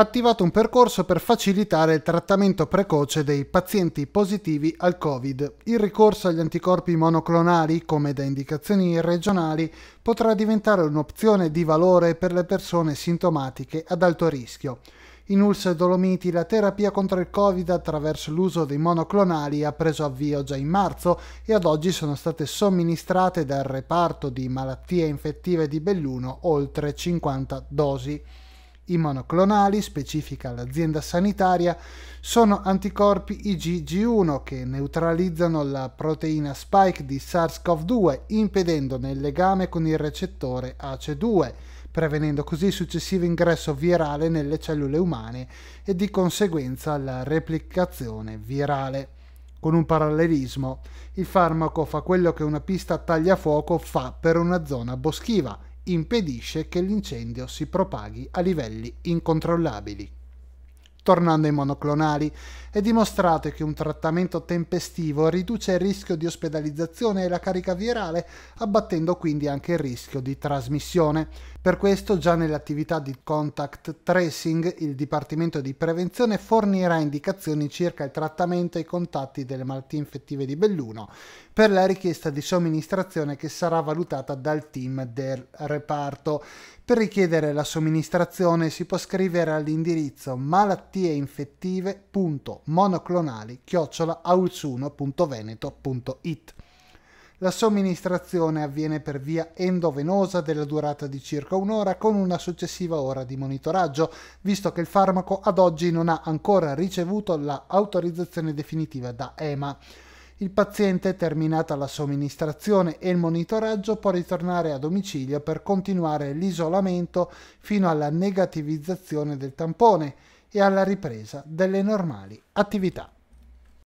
attivato un percorso per facilitare il trattamento precoce dei pazienti positivi al Covid. Il ricorso agli anticorpi monoclonali, come da indicazioni regionali, potrà diventare un'opzione di valore per le persone sintomatiche ad alto rischio. In Ulse Dolomiti la terapia contro il Covid attraverso l'uso dei monoclonali ha preso avvio già in marzo e ad oggi sono state somministrate dal reparto di malattie infettive di Belluno oltre 50 dosi. I monoclonali, specifica l'azienda sanitaria, sono anticorpi IgG1 che neutralizzano la proteina spike di SARS-CoV-2, impedendone il legame con il recettore AC2, prevenendo così il successivo ingresso virale nelle cellule umane e di conseguenza la replicazione virale. Con un parallelismo, il farmaco fa quello che una pista tagliafuoco fa per una zona boschiva, impedisce che l'incendio si propaghi a livelli incontrollabili. Tornando ai monoclonali, è dimostrato che un trattamento tempestivo riduce il rischio di ospedalizzazione e la carica virale, abbattendo quindi anche il rischio di trasmissione. Per questo già nell'attività di contact tracing il Dipartimento di Prevenzione fornirà indicazioni circa il trattamento e i contatti delle malattie infettive di Belluno per la richiesta di somministrazione che sarà valutata dal team del reparto. Per richiedere la somministrazione si può scrivere all'indirizzo malattie malattie infettive.monoclonali chiocciolaaulzuno.veneto.it. La somministrazione avviene per via endovenosa della durata di circa un'ora con una successiva ora di monitoraggio, visto che il farmaco ad oggi non ha ancora ricevuto l'autorizzazione definitiva da EMA. Il paziente, terminata la somministrazione e il monitoraggio, può ritornare a domicilio per continuare l'isolamento fino alla negativizzazione del tampone e alla ripresa delle normali attività.